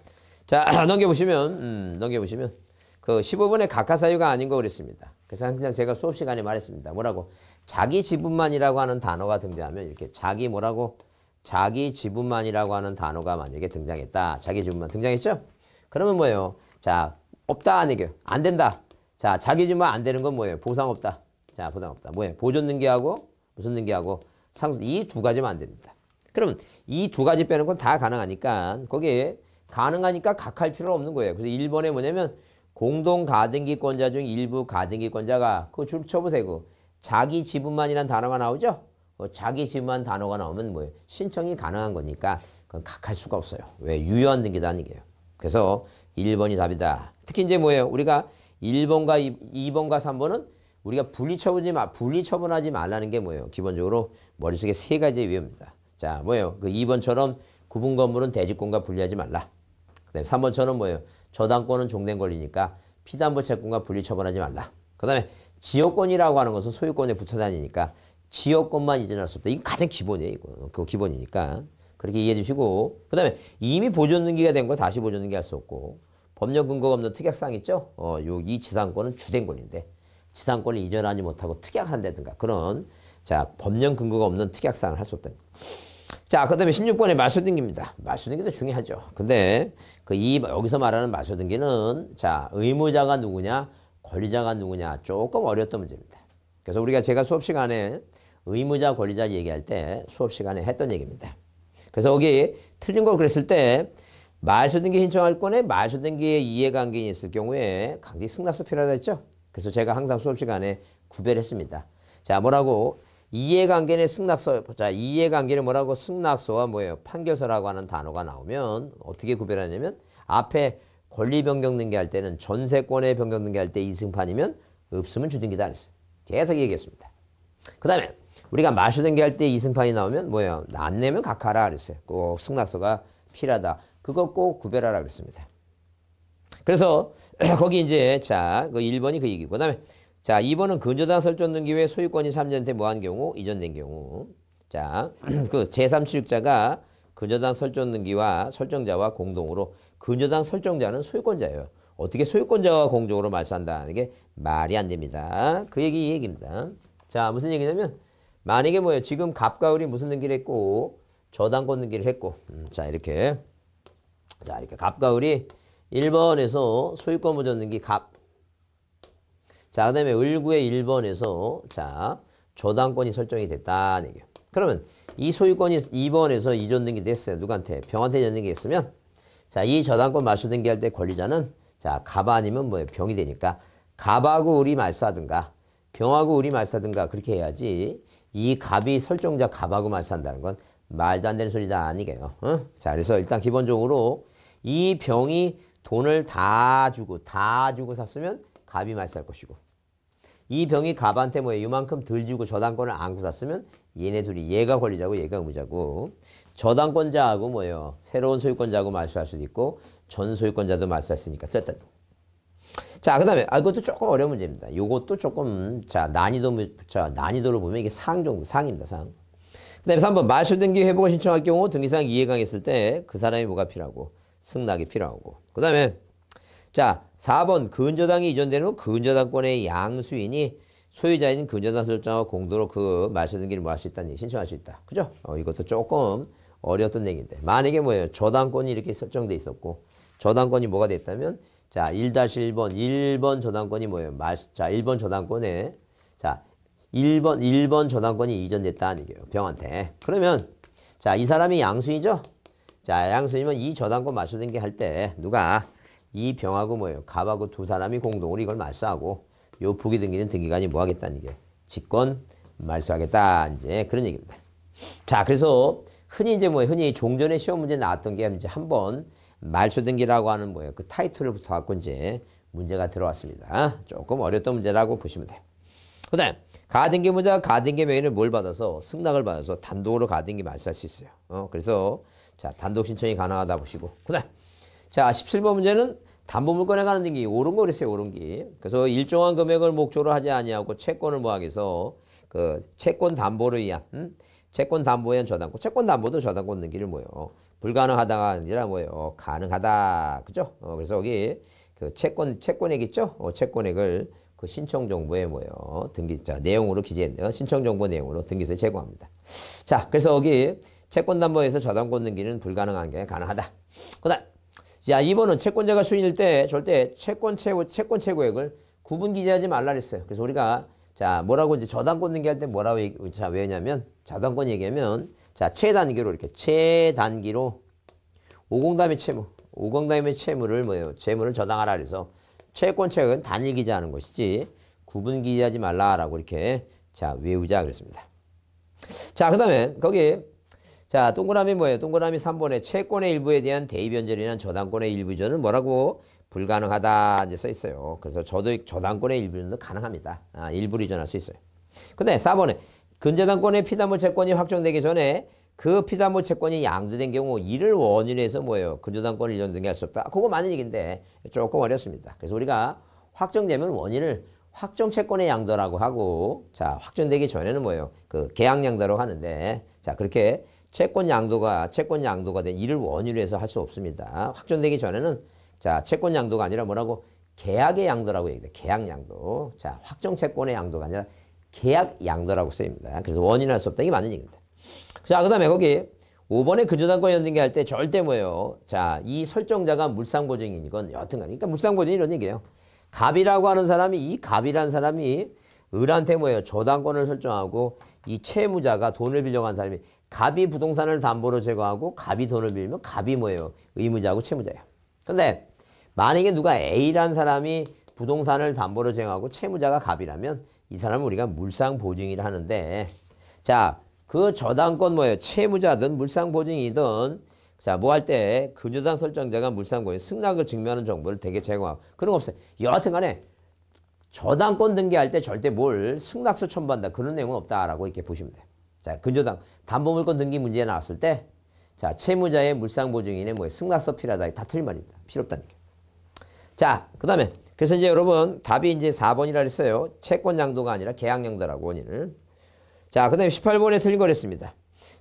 자 넘겨보시면 음, 넘겨보시면 그 15번에 각하사유가 아닌 거 그랬습니다. 그래서 항상 제가 수업 시간에 말했습니다. 뭐라고? 자기 지분만이라고 하는 단어가 등장하면 이렇게 자기 뭐라고 자기 지분만이라고 하는 단어가 만약에 등장했다. 자기 지분만 등장했죠? 그러면 뭐예요? 자, 없다 아니게요안 된다. 자, 자기 지분만 안 되는 건 뭐예요? 보상 없다. 자, 보상 없다. 뭐예요? 보존 등기하고 무슨 등기하고 상속 이두 가지만 안 됩니다. 그러면 이 두 가지 빼는 건 다 가능하니까 거기에 가능하니까 각할 필요는 없는 거예요. 그래서 1번에 뭐냐면 공동 가등기권자 중 일부 가등기권자가 그줄 쳐보세요. 그 자기 지분만이란 단어가 나오죠? 뭐 자기 집만 단어가 나오면 뭐예요? 신청이 가능한 거니까 그건 각할 수가 없어요. 왜? 유효한 등기 단위예요. 그래서 1번이 답이다. 특히 이제 뭐예요? 우리가 1번과 2, 2번과 3번은 우리가 분리 처분하지 마, 분리 처분하지 말라는 게 뭐예요? 기본적으로 머릿속에 세 가지의 위험입니다. 자, 뭐예요? 그 2번처럼 구분 건물은 대지권과 분리하지 말라. 그다음에 3번처럼 뭐예요? 저당권은 종된 권리니까 피담보 채권과 분리 처분하지 말라. 그다음에 지역권이라고 하는 것은 소유권에 붙어 다니니까 지역권만 이전할 수 없다. 이거 가장 기본이에요. 이거. 그 기본이니까. 그렇게 이해해 주시고. 그 다음에 이미 보존등기가 된 걸 다시 보존등기 할 수 없고. 법령 근거가 없는 특약사항 있죠? 어, 요, 이 지상권은 주된권인데. 지상권을 이전하지 못하고 특약한다든가 그런 자 법령 근거가 없는 특약사항을할 수 없다. 자, 그 다음에 16번에 마수등기입니다. 마수등기도 중요하죠. 근데 그 이 여기서 말하는 마수등기는 자 의무자가 누구냐 권리자가 누구냐 조금 어려웠던 문제입니다. 그래서 우리가 제가 수업 시간에 의무자 권리자 얘기할 때 수업 시간에 했던 얘기입니다. 그래서 여기 틀린 거 그랬을 때 말소등기 신청할 건에 말소등기의 이해관계인이 있을 경우에 강제 승낙서 필요하다 했죠. 그래서 제가 항상 수업 시간에 구별했습니다. 자 뭐라고 이해관계는 승낙서 자 이해관계는 뭐라고 승낙서와 뭐예요 판결서라고 하는 단어가 나오면 어떻게 구별하냐면 앞에 권리 변경 등기할 때는 전세권의 변경 등기할 때 이승판이면 없으면 주등기다 그랬어요. 계속 얘기했습니다. 그 다음에 우리가 마셔등기 할때 이승판이 나오면 뭐예요? 안 내면 각하라 그랬어요. 꼭 승낙서가 필요하다. 그거 꼭 구별하라 그랬습니다. 그래서 거기 이제 자, 그 1번이 그 얘기고 그다음에 자, 2번은 근저당 설정등 기회 소유권이 3자한테 뭐한 경우 이전된 경우. 자, 그 제3취득자가 근저당 설정등기와 설정자와 공동으로 근저당 설정자는 소유권자예요. 어떻게 소유권자와 공동으로 말한다는 게 말이 안 됩니다. 그 얘기 이 얘기입니다. 자, 무슨 얘기냐면 만약에 뭐예요? 지금 갑과 을이 무슨 등기를 했고 저당권 등기를 했고 음, 자 이렇게 자 이렇게 갑과 을이 1번에서 소유권 보전 등기 갑 자, 그 다음에 을구의 1번에서 자 저당권이 설정이 됐다는 얘기예요. 그러면 이 소유권이 2번에서 이전 등기 됐어요. 누구한테? 병한테 이전 등기 했으면 자, 이 저당권 말소 등기할 때 권리자는 자, 갑 아니면 뭐예요? 병이 되니까 갑하고 을이 말소하든가 병하고 을이 말소하든가 그렇게 해야지 이갑이 설정자 갑하고 맞산다는 건 말도 안 되는 소리다 아니게요. 어? 자, 그래서 일단 기본적으로 이 병이 돈을 다 주고 다 주고 샀으면 갑이 말살 것이고 이 병이 갑한테 뭐 이만큼 덜 주고 저당권을 안고 샀으면 얘네 둘이 얘가 권리자고 얘가 의무자고 저당권자하고 뭐예요 새로운 소유권자하고 말살 수도 있고 전 소유권자도 말살했으니까 됐다. 자, 그 다음에, 아, 이것도 조금 어려운 문제입니다. 이것도 조금, 자, 난이도, 자, 난이도를 보면 이게 상 정도, 상입니다, 상. 그 다음에 3번, 말소등기 회복을 신청할 경우 등기상 이해강했을 때 그 사람이 뭐가 필요하고, 승낙이 필요하고. 그 다음에, 자, 4번, 근저당이 이전되는 후 근저당권의 양수인이 소유자인 근저당 설정과 공도로 그 말소등기를 뭐 할 수 있다는 얘기, 신청할 수 있다. 그죠? 어, 이것도 조금 어려웠던 얘기인데. 만약에 뭐예요? 저당권이 이렇게 설정돼 있었고, 저당권이 뭐가 됐다면, 자, 1-1번, 1번 저당권이 뭐예요? 자, 1번 저당권에 자, 1번, 1번 저당권이 이전됐다는 얘기요 병한테. 그러면 자, 이 사람이 양수이죠? 자, 양수이면 이 저당권 맞수등기 할때 누가 이 병하고 뭐예요? 갑하고 두 사람이 공동으로 이걸 말수하고 요 부기 등기는 등기관이 뭐 하겠다는 얘 직권 말수하겠다. 이제 그런 얘기입니다. 자, 그래서 흔히 이제 뭐 흔히 종전의 시험 문제 나왔던 게 이제 한번 말초등기라고 하는 뭐예요. 그 타이틀을 붙어 갖고 이제 문제가 들어왔습니다. 조금 어려웠던 문제라고 보시면 돼요. 그 다음 가등기 문제 가등기 가 명의를 뭘 받아서 승낙을 받아서 단독으로 가등기 말살 수 있어요. 어, 그래서 자 단독 신청이 가능하다 보시고 그 다음 자 17번 문제는 담보 물건에 관한 등기 오른 거 그랬어요. 오른 기. 그래서 일정한 금액을 목적으로 하지 아니하고 채권을 모하해서 그 채권 담보를 위한 음? 채권 담보에 저당권 채권 담보도 저당권 등기를 모여 불가능하다가 아니라 뭐예요? 어, 가능하다. 그죠? 어, 그래서 여기 그 채권, 채권액 있죠? 어, 채권액을 그 신청 정보에 뭐예요? 등기자 내용으로 기재했네요. 신청 정보 내용으로 등기소에 제공합니다. 자, 그래서 여기 채권 담보에서 저당권 등기는 불가능한 게 가능하다. 그다음 자, 2번은 채권자가 수인일 때 절대 채권 채고 채권 채고액을 구분 기재하지 말라 그랬어요. 그래서 우리가 자, 뭐라고 이제 저당권 등기할 때 뭐라고 자, 왜냐면 저당권 얘기하면 자, 최단기로 이렇게 최단기로 5공담의 채무, 5공담의 채무를 뭐예요? 채무를 저당하라 그래서 채권 채액은 단일 기재하는 것이지 구분 기재하지 말라라고 이렇게 자, 외우자 그랬습니다. 자, 그다음에 거기 자, 동그라미 뭐예요? 동그라미 3번에 채권의 일부에 대한 대입 변절이나 저당권의 일부 이 전은 뭐라고 불가능하다 이제 써 있어요. 그래서 저도 저당권의 일부 이전도 가능합니다. 아, 일부 이전할 수 있어요. 근데 4번에 근저당권의 피담보 채권이 확정되기 전에 그 피담보 채권이 양도된 경우 이를 원인으 해서 뭐예요? 근저당권을 일년 등기할 수 없다. 그거 맞는 얘기인데 조금 어렵습니다. 그래서 우리가 확정되면 원인을 확정 채권의 양도라고 하고 자 확정되기 전에는 뭐예요? 그 계약 양도라고 하는데 자 그렇게 채권 양도가 채권 양도가 된 이를 원인으로 해서 할 수 없습니다. 확정되기 전에는 자 채권 양도가 아니라 뭐라고 계약의 양도라고 얘기돼. 계약 양도. 자 확정 채권의 양도가 아니라 계약 양도라고 쓰입니다. 그래서 원인할 수 없다는 게 맞는 얘기입니다. 자, 그 다음에 거기 5번에 근저당권 연등기할 때 절대 뭐예요? 자, 이 설정자가 물상보증인이건 여튼간 그러니까 물상보증이 이런 얘기예요. 갑이라고 하는 사람이 이 갑이라는 사람이 을한테 뭐예요? 저당권을 설정하고 이 채무자가 돈을 빌려간 사람이 갑이 부동산을 담보로 제거하고 갑이 돈을 빌면 갑이 뭐예요? 의무자하고 채무자예요. 근데 만약에 누가 A라는 사람이 부동산을 담보로 제거하고 채무자가 갑이라면 이사람을 우리가 물상보증이라 하는데 자, 그 저당권 뭐예요? 채무자든 물상보증이든 자, 뭐 할 때 근저당 그 설정자가 물상보증 승낙을 증명하는 정보를 대개 제공하고 그런 거 없어요. 여하튼 간에 저당권 등기할 때 절대 뭘 승낙서 첨부한다. 그런 내용은 없다라고 이렇게 보시면 돼요. 자, 근저당 그 담보물권 등기 문제 나왔을 때 자, 채무자의 물상보증인의 뭐 승낙서 필요하다. 다 틀린 말입니다. 필요 없다는 게. 자, 그 다음에 그래서 이제 여러분 답이 이제 4번이라 했어요. 채권 양도가 아니라 계약 양도라고 원인을. 자, 그다음에 18번에 틀린 거랬습니다.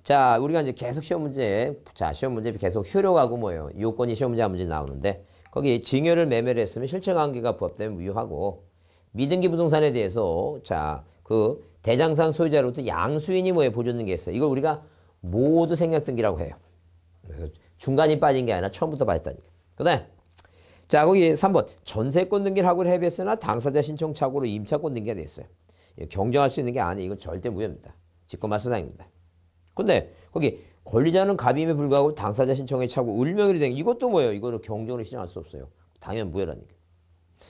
자, 우리가 이제 계속 시험 문제, 자, 시험 문제 계속 효력하고 뭐예요? 요건이 시험 문제 문제 나오는데 거기 증여를 매매를 했으면 실체관계가 부합되면 무효하고 미등기 부동산에 대해서 자, 그 대장상 소유자로부터 양수인이 뭐에 보존된 게 있어요. 이걸 우리가 모두 생략등기라고 해요. 그래서 중간이 빠진 게 아니라 처음부터 빠졌다니까. 그다음 자 거기 3번 전세권 등기를 하고 해비했으나 당사자 신청 착오로 임차권 등기가 됐어요. 예, 경쟁할 수 있는 게 아니에요. 이건 절대 무효입니다. 직권말 수상입니다. 근데 거기 권리자는 갑임에 불구하고 당사자 신청에 차고 을명이된 이것도 뭐예요? 이거는 경정을 신청할 수 없어요. 당연 무효라는 게.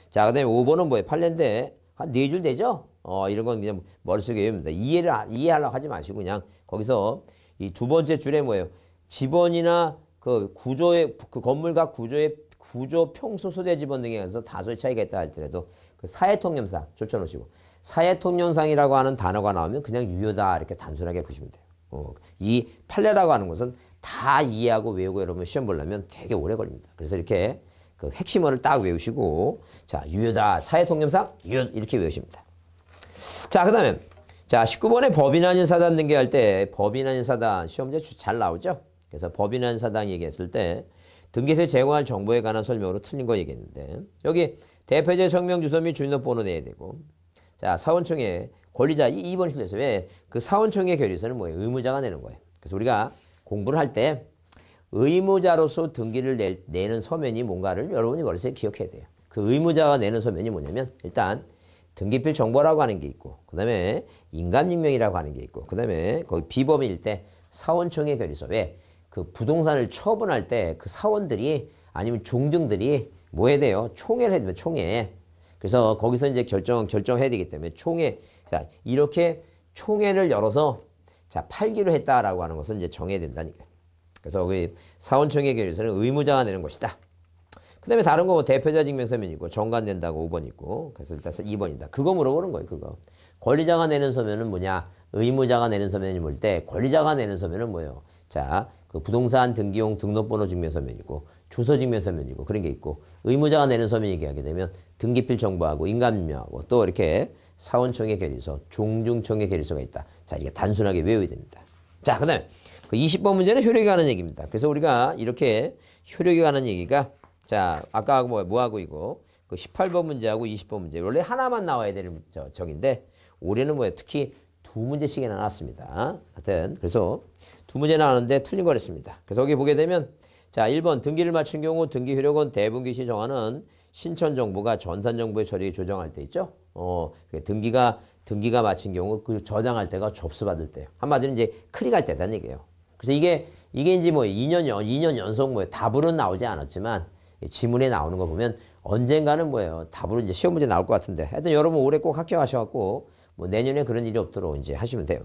자, 그 다음에 5번은 뭐예요? 8년대 한네줄 되죠? 어, 이런 건 그냥 머릿속에 외웁니다. 이해를, 이해하려고 하지 마시고 그냥 거기서 이 두 번째 줄에 뭐예요? 지번이나 그 구조의, 그 건물과 구조의 구조, 평소, 소재 지번 등에 의해서 다소의 차이가 있다 할지라도 그 사회통념상 쫓아놓으시고 사회통념상이라고 하는 단어가 나오면 그냥 유효다 이렇게 단순하게 보시면 돼요. 어, 이 판례라고 하는 것은 다 이해하고 외우고 여러분 시험 보려면 되게 오래 걸립니다. 그래서 이렇게 그 핵심어를 딱 외우시고 자 유효다 사회통념상 유효 이렇게 외우십니다. 자그 다음에 자 19번에 법인 아인 사단 등계할 때 법인 아인 사단 시험제 잘 나오죠? 그래서 법인 아인 사단 얘기했을 때 등기세 제공할 정보에 관한 설명으로 틀린 거 얘기했는데 여기 대표제 성명 주소 및 주민등록번호 내야 되고 자 사원청의 권리자 이 2번이 틀에어 왜? 그 사원청의 결의서는 뭐예요? 의무자가 내는 거예요. 그래서 우리가 공부를 할 때 의무자로서 등기를 내, 내는 서면이 뭔가를 여러분이 머릿속 기억해야 돼요. 그 의무자가 내는 서면이 뭐냐면 일단 등기필 정보라고 하는 게 있고 그 다음에 인감증명이라고 하는 게 있고 그 다음에 거기 비범일 때 사원청의 결의서 왜? 그 부동산을 처분할 때 그 사원들이 아니면 종등들이 뭐 해야 돼요? 총회를 해야 됩니 총회. 그래서 거기서 이제 결정, 결정해야 되기 때문에 총회. 자, 이렇게 총회를 열어서 자, 팔기로 했다라고 하는 것은 이제 정해야 된다니까요. 그래서 그 사원총회 결의서는 의무자가 내는 것이다. 그 다음에 다른 거 뭐 대표자 증명서면 있고 정관된다고 5번 있고 그래서 일단 2번이다. 그거 물어보는 거예요. 그거. 권리자가 내는 서면은 뭐냐? 의무자가 내는 서면이 뭘 때 권리자가 내는 서면은 뭐예요? 자그 부동산 등기용 등록번호 증명서면이고 주소 증명서면이고 그런 게 있고 의무자가 내는 서면이 얘기하게 되면 등기필 정보하고 인감명하고 또 이렇게 사원청의 결의서 종중청의 결의서가 있다. 자, 이게 단순하게 외워야 됩니다. 자, 그다음에 그 20번 문제는 효력에 관한 얘기입니다. 그래서 우리가 이렇게 효력에 관한 얘기가 자, 아까 뭐 뭐하고 이거 그 18번 문제하고 20번 문제 원래 하나만 나와야 되는 적인데 올해는 뭐 특히 두 문제씩이나 나왔습니다. 하여튼 그래서 두 문제 나왔는데 틀린 거랬습니다. 그래서 여기 보게 되면 자 1번 등기를 마친 경우 등기 효력은 대분기 시 정하는 신천 정부가 전산 정부의 처리 조정할 때 있죠. 어, 등기가 등기가 마친 경우 그 저장할 때가 접수받을 때 한마디로 이제 클릭할 때다는 얘기예요. 그래서 이게 이게 이제 뭐 2년 연 2년 연속 뭐 답으로는 나오지 않았지만 지문에 나오는 거 보면 언젠가는 뭐예요. 답으로 이제 시험 문제 나올 것 같은데. 하여튼 여러분 올해 꼭 합격하셔 갖고 뭐 내년에 그런 일이 없도록 이제 하시면 돼요.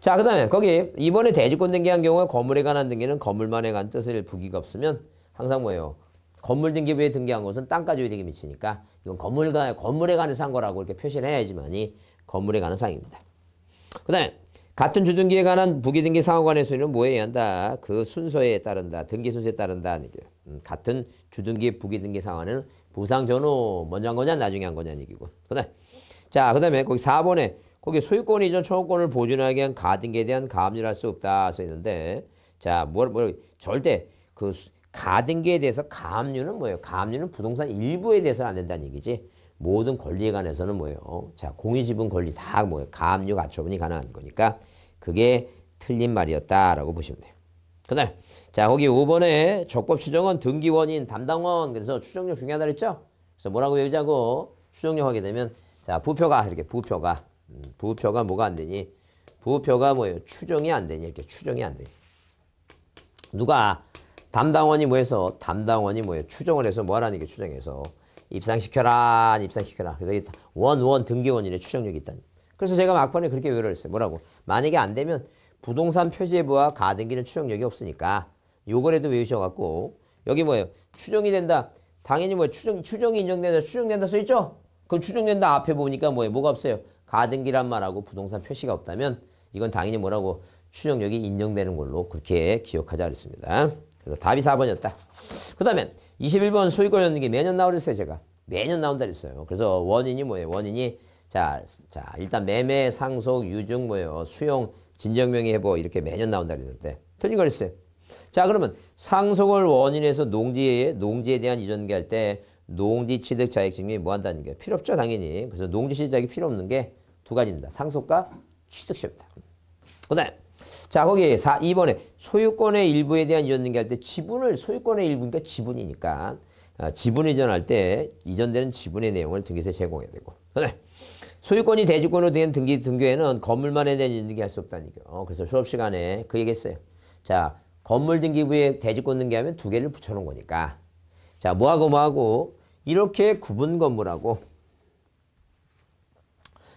자, 그 다음에 거기 이번에 대지권 등기한 경우에 건물에 관한 등기는 건물만에 관한 뜻을 부기가 없으면 항상 뭐예요? 건물 등기부에 등기한 것은 땅까지이득이 미치니까 이건 건물가, 건물에 관해상 거라고 이렇게 표시를 해야지만이 건물에 관한 상입니다그 다음에 같은 주등기에 관한 부기등기 상호간의 순위는 뭐에 의한다? 그 순서에 따른다. 등기 순서에 따른다. 음, 같은 주등기 부기등기 상호간은 보상 전후 먼저 한 거냐 나중에 한 거냐 얘기고. 그다음 자, 그다음에 거기 4번에 거기 소유권 이전 청구권을 보존하기 위한 가등기에 대한 가압류를 할 수 없다 써 있는데 자, 뭘, 뭘 절대 그 가등기에 대해서 가압류는 뭐예요? 가압류는 부동산 일부에 대해서는 안 된다는 얘기지. 모든 권리에 관해서는 뭐예요? 자, 공유지분 권리 다 뭐예요? 가압류 가처분이 가능한 거니까 그게 틀린 말이었다라고 보시면 돼요. 그날 다자 거기 5번에 적법 추정은 등기원인 담당원 그래서 추정력 중요하다 그랬죠? 그래서 뭐라고 외우자고 추정력 하게 되면 자 부표가 이렇게 부표가 음, 부표가 뭐가 안 되니? 부표가 뭐예요? 추정이 안 되니? 이렇게 추정이 안 되니. 누가 담당원이 뭐해서 담당원이 뭐예요? 추정을 해서 뭐하라는 게 추정해서 입상시켜라, 입상시켜라. 그래서 원원 등기원인의 추정력이 있다. 그래서 제가 막판에 그렇게 외로 했어요. 뭐라고? 만약에 안 되면 부동산 표제부와 가등기는 추정력이 없으니까 요거라도 외우셔갖고 여기 뭐예요? 추정이 된다. 당연히 뭐 추정 추정이 인정된다. 추정된다 써 있죠? 그럼 추정된다 앞에 보니까 뭐예요? 뭐가 없어요? 가등기란 말하고 부동산 표시가 없다면 이건 당연히 뭐라고 추정력이 인정되는 걸로 그렇게 기억하자 그랬습니다. 그래서 답이 4번이었다. 그 다음에 21번 소유권연등기 매년 나오랬어요 제가. 매년 나온다 그랬어요. 그래서 원인이 뭐예요? 원인이 자, 자 일단 매매, 상속, 유증 뭐예요? 수용, 진정명의 해보 이렇게 매년 나온다 그랬는데 틀린 거랬어요. 자 그러면 상속을 원인에서 농지에 농지에 대한 이전기 할때 농지 취득 자격증이 뭐 한다는 게 필요 없죠 당연히. 그래서 농지 시작이 필요 없는 게 두 가지입니다. 상속과 취득시효입니다. 그다음 자 거기 4, 2번에 소유권의 일부에 대한 이전 등기할 때 지분을 소유권의 일부니까 지분이니까 아, 지분 이전할 때 이전되는 지분의 내용을 등기세에 제공해야 되고 그다음 소유권이 대지권으로된 등기 등교에는 건물만에 대한 등기할 수 없다는 얘기예요. 어, 그래서 수업 시간에 그 얘기했어요. 자 건물 등기부에 대지권 등기하면 두 개를 붙여놓은 거니까 자 뭐하고 뭐하고 이렇게 구분 건물하고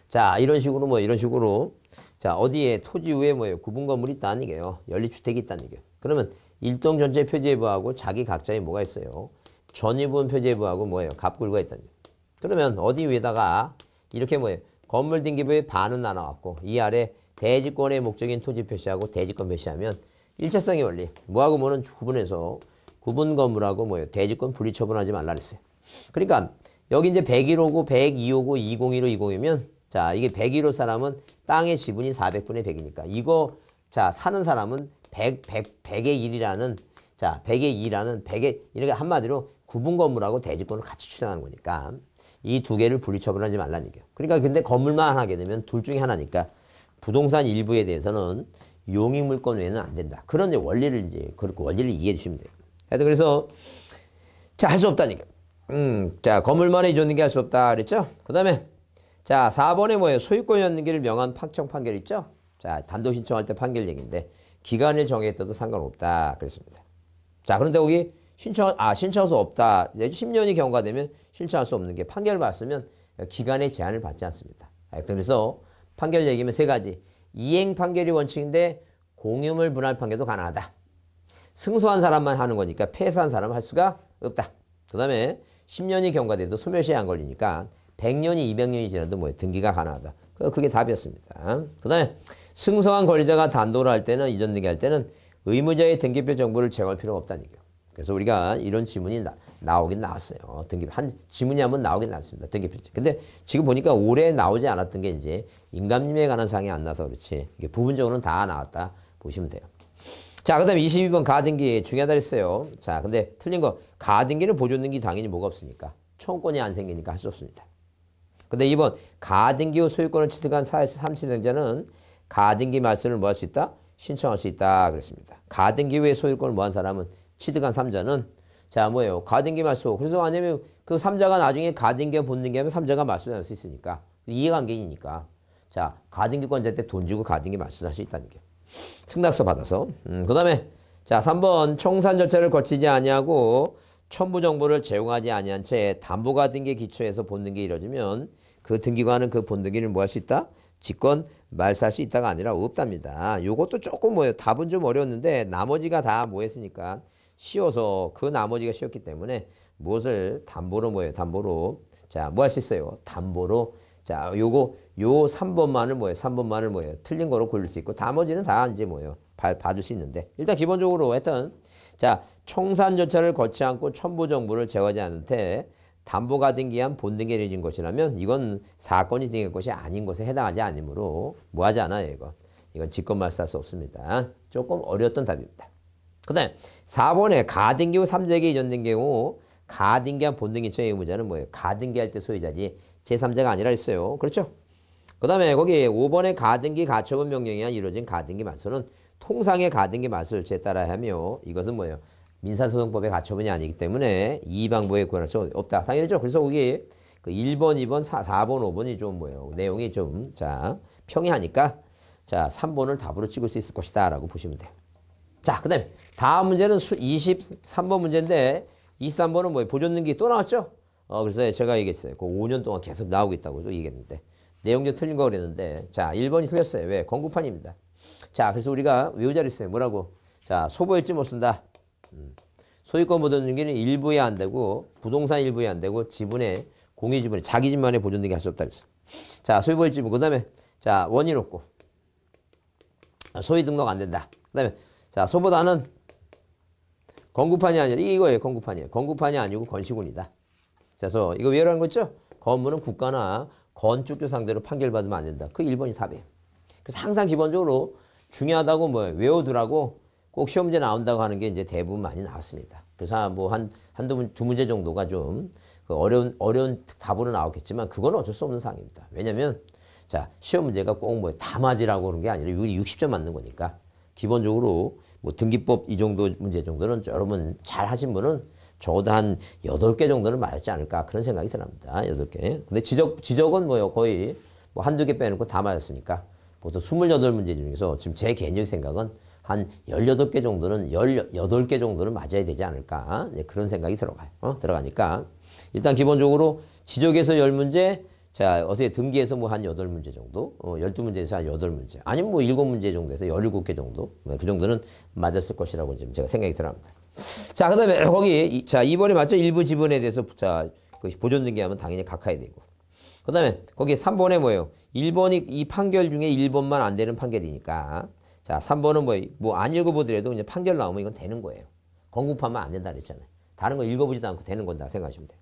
자 이런 식으로 뭐 이런 식으로 자 어디에 토지 위에 뭐예요 구분 건물이 있다는 얘기예요 연립주택이 있다는 얘기예요 그러면 일동 전체 표제부하고 자기 각자의 뭐가 있어요 전유분 표제부하고 뭐예요 갑굴과 있다는 얘기예요 그러면 어디 위에다가 이렇게 뭐예요 건물 등기부의 반은 나눠왔고 이 아래 대지권의 목적인 토지 표시하고 대지권 표시하면 일체성의 원리 뭐하고 뭐는 구분해서 구분 건물하고 뭐예요 대지권 분리 처분하지 말라 그랬어요 그러니까 여기 이제 101호고 102호고 2 0 1호 20이면 자 이게 101호 사람은 땅의 지분이 400분의 100이니까 이거 자 사는 사람은 100, 100, 100의 1이라는 자 100의 2라는 100의 이렇게 한마디로 구분 건물하고 대지권을 같이 추정하는 거니까 이 두 개를 분리처분하지 말라는 얘기예요. 그러니까 근데 건물만 하게 되면 둘 중에 하나니까 부동산 일부에 대해서는 용익물권 외에는 안 된다. 그런 원리를 이제 그렇고 원리를 이해해 주시면 돼요. 하여튼 그래서 자 할 수 없다니까. 음, 자, 건물만의 이전등기 할수 없다 그랬죠? 그 다음에, 자, 4번에 뭐예요? 소유권 이 연기를 명한 확정 판결 있죠? 자, 단독 신청할 때 판결 얘기인데, 기간을 정했어도 상관없다. 그랬습니다. 자, 그런데 거기 신청, 아, 신청할 수 없다. 이제 10년이 경과되면 신청할 수 없는 게 판결을 받으면 기간의 제한을 받지 않습니다. 그래서 판결 얘기면 세 가지. 이행 판결이 원칙인데 공유물 분할 판결도 가능하다. 승소한 사람만 하는 거니까 패소한 사람은 할 수가 없다. 그 다음에 10년이 경과돼도 소멸시에 안 걸리니까 100년이 200년이 지나도 뭐 등기가 가능하다. 그, 그게 답이었습니다. 그 다음에 승소한 권리자가 단도를 할 때는 이전 등기할 때는 의무자의 등기표 정보를 제공할 필요가 없다는 얘기예요. 그래서 우리가 이런 지문이 나, 오긴 나왔어요. 등기표 한 지문이 한번 나오긴 나왔습니다. 등기표지. 근데 지금 보니까 올해 나오지 않았던 게 이제 임감님에 관한 사항이 안 나서 그렇지. 이게 부분적으로는 다 나왔다 보시면 돼요. 자, 그 다음에 22번 가등기 중요하다 했어요. 자, 근데 틀린 거 가등기를 보존등기 당연히 뭐가 없으니까 청권이 안 생기니까 할 수 없습니다. 근데 2번 가등기 후 소유권을 취득한 사회에서 삼취등자는 가등기 말씀을 뭐 할 수 있다? 신청할 수 있다 그랬습니다. 가등기 후에 소유권을 뭐 한 사람은 취득한 3자는 자 뭐예요? 가등기 말소. 그래서 왜냐면 그 3자가 나중에 가등기와 본등기하면 3자가 말소할 수 있으니까 이해관계이니까 자 가등기권자 한테돈 주고 가등기 말소할 수 있다는 게. 승낙서 받아서. 음, 그 다음에 자 3번 청산 절차를 거치지 아니하고 첨부 정보를 제공하지 아니한 채 담보가 등기 기초에서 본등기 이뤄지면 그 등기관은 그 본등기를 뭐 할 수 있다? 직권 말살 수 있다가 아니라 없답니다. 요것도 조금 뭐예요. 답은 좀 어려웠는데 나머지가 다 뭐 했으니까 쉬워서 그 나머지가 쉬웠기 때문에 무엇을 담보로 뭐예요. 담보로. 자, 뭐 할 수 있어요? 담보로. 자, 요거 요 3번만을 뭐예요? 3번만을 뭐예요? 틀린 거로 고를 수 있고 나머지는 다 이제 뭐예요? 받, 받을 수 있는데 일단 기본적으로 하여튼 자 청산 절차를 거치 않고 첨부 정보를 제거하지 않은 테 담보가 등기한 본등기에 내린 것이라면 이건 사건이 등기한 것이 아닌 것에 해당하지 않으므로 뭐하지 않아요 이거 이건 직권말사 수 없습니다. 조금 어려웠던 답입니다. 그 다음 4번에 가등기 후 3자에게 이전된 경우 가등기한 본등기처의 의무자는 뭐예요? 가등기할 때 소유자지 제3자가 아니라 했어요. 그렇죠? 그 다음에 거기 5번의 가등기 가처분 명령에 한 이루어진 가등기 말소는 통상의 가등기 말소를제 따라 하며 이것은 뭐예요? 민사소송법의 가처분이 아니기 때문에 이방법에구할수 없다. 당연히죠. 그래서 거기 그 1번, 2번, 4, 4번, 5번이 좀 뭐예요? 내용이 좀, 자, 평이하니까 자, 3번을 답으로 찍을 수 있을 것이다. 라고 보시면 돼요. 자, 그 다음에 다음 문제는 수 23번 문제인데 23번은 뭐예요? 보존능기 또 나왔죠? 어, 그래서 제가 얘기했어요. 그 5년 동안 계속 나오고 있다고 얘기했는데. 내용도 틀린 거 그랬는데 자 1번이 틀렸어요. 왜? 건구판입니다. 자 그래서 우리가 외우자 했어요. 뭐라고? 자 소보일지 못 쓴다. 음. 소유권 보존등기는 일부에 안 되고 부동산 일부에 안 되고 지분에 공유 지분에 자기 집만의 보존등기 할 수 없다 그랬어. 자 소유보일 지분 뭐. 그 다음에 자 원인 없고 아, 소위 등록 안 된다. 그 다음에 자 소보다는 건구판이 아니라 이거예요. 건구판이에요. 건구판이 아니고 건시군이다. 자, 그래서 이거 외우라는 거죠? 건물은 국가나 건축주 상대로 판결받으면 안 된다. 그 1번이 답이에요. 그래서 항상 기본적으로 중요하다고 뭐 외워두라고 꼭 시험 문제 나온다고 하는 게 이제 대부분 많이 나왔습니다. 그래서 뭐 한, 한두 문, 두 문제 정도가 좀 그 어려운, 어려운 답으로 나왔겠지만 그건 어쩔 수 없는 상황입니다. 왜냐면 자, 시험 문제가 꼭 뭐 다 맞으라고 그런 게 아니라 60점 맞는 거니까 기본적으로 뭐 등기법 이 정도 문제 정도는 여러분 잘 하신 분은 적어도 한 8개 정도는 맞지 않을까 그런 생각이 드납니다. 8개. 근데 지적, 지적은 뭐요 거의 뭐 한두 개 빼놓고 다 맞았으니까 보통 28문제 중에서 지금 제 개인적인 생각은 한 18개 정도는, 18개 정도는 맞아야 되지 않을까. 네, 그런 생각이 들어가요. 어? 들어가니까. 일단 기본적으로 지적에서 10문제, 자, 어제 등기에서 뭐한 8문제 정도, 어, 12문제에서 한 8문제, 아니면 뭐 7문제 정도에서 17개 정도, 뭐 그 정도는 맞았을 것이라고 지금 제가 생각이 들어갑니다. 자, 그 다음에 거기, 자, 2번에 맞죠? 일부 지분에 대해서, 자, 그 보존 등기하면 당연히 각하야 되고. 그 다음에 거기 3번에 뭐예요? 1번이 이 판결 중에 1번만 안 되는 판결이니까. 자, 3번은 뭐, 뭐 안 읽어보더라도 이제 판결 나오면 이건 되는 거예요. 건국판만 안 된다 그랬잖아요. 다른 거 읽어보지도 않고 되는 건다 생각하시면 돼요.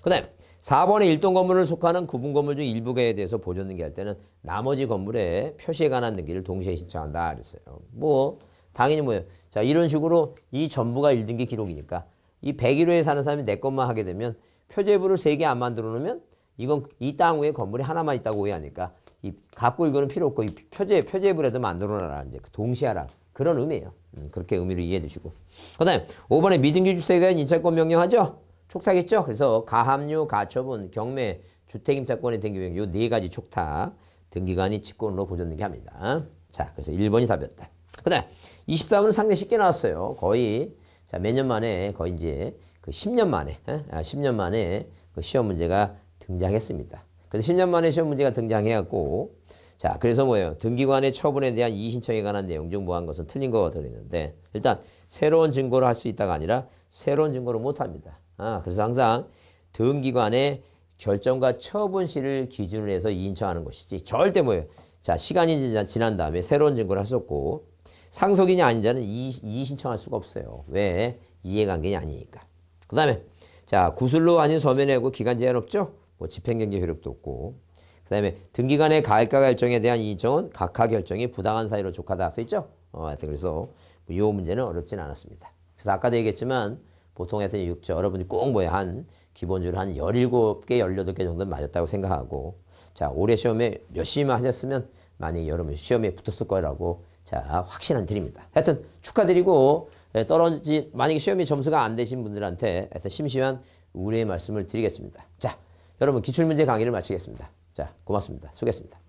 그 다음에 4번에1동 건물을 속하는 구분 건물 중 일부에 대해서 보존 등기할 때는 나머지 건물에 표시에 관한 등기를 동시에 신청한다 그랬어요. 뭐, 당연히 뭐예요? 자, 이런 식으로 이 전부가 1등기 기록이니까 이 101호에 사는 사람이 내 것만 하게 되면 표제부를 세 개 안 만들어 놓으면 이건 이 땅 위에 건물이 하나만 있다고 오해하니까 이 갖고 이거는 필요 없고 이 표제 표제부라도 만들어 놔라 이제 그 동시하라 그런 의미예요. 음, 그렇게 의미를 이해해 주시고. 그다음 에 5번에 미등기 주택에 대한 임차권 명령하죠. 촉탁했죠. 그래서 가압류, 가처분, 경매, 주택 임차권의 등기 명령 요네 가지 촉탁 등기관이 직권으로 보존등기 합니다. 자, 그래서 1번이 답이었다. 그다음 에 24분은 상당히 쉽게 나왔어요. 거의 자, 몇 년 만에 거의 이제 그 10년 만에 예? 아, 10년 만에 그 시험 문제가 등장했습니다. 그래서 10년 만에 시험 문제가 등장해갖고 자, 그래서 뭐예요? 등기관의 처분에 대한 이의신청에 관한 내용 중 뭐한 것은 틀린 거가 들는데 일단, 새로운 증거를 할 수 있다가 아니라, 새로운 증거를 못 합니다. 아, 그래서 항상 등기관의 결정과 처분 시를 기준으로 해서 이인청하는 것이지, 절대 뭐예요? 자, 시간이 지난 다음에 새로운 증거를 할수 없고, 상속인이 아닌 자는 이의, 이의 신청할 수가 없어요. 왜? 이해관계인이 아니니까. 그 다음에 자 구술로 아닌 서면이고 기간 제한 없죠? 뭐 집행경제 효력도 없고 그 다음에 등기간의 가액과 결정에 대한 인정은 각하 결정이 부당한 사유로 족하다 써있죠? 어, 하여튼 그래서 이 뭐 문제는 어렵진 않았습니다. 그래서 아까도 얘기했지만 보통 하여튼 육조 여러분이 꼭 뭐야 한 기본적으로 한 17개, 18개 정도는 맞았다고 생각하고 자 올해 시험에 몇심히 하셨으면 만약에 여러분 시험에 붙었을 거라고 자, 확신을 드립니다. 하여튼 축하드리고 예, 떨어지 만약에 시험이 점수가 안 되신 분들한테 하여튼 심심한 우리의 말씀을 드리겠습니다. 자, 여러분 기출문제 강의를 마치겠습니다. 자, 고맙습니다. 수고했습니다.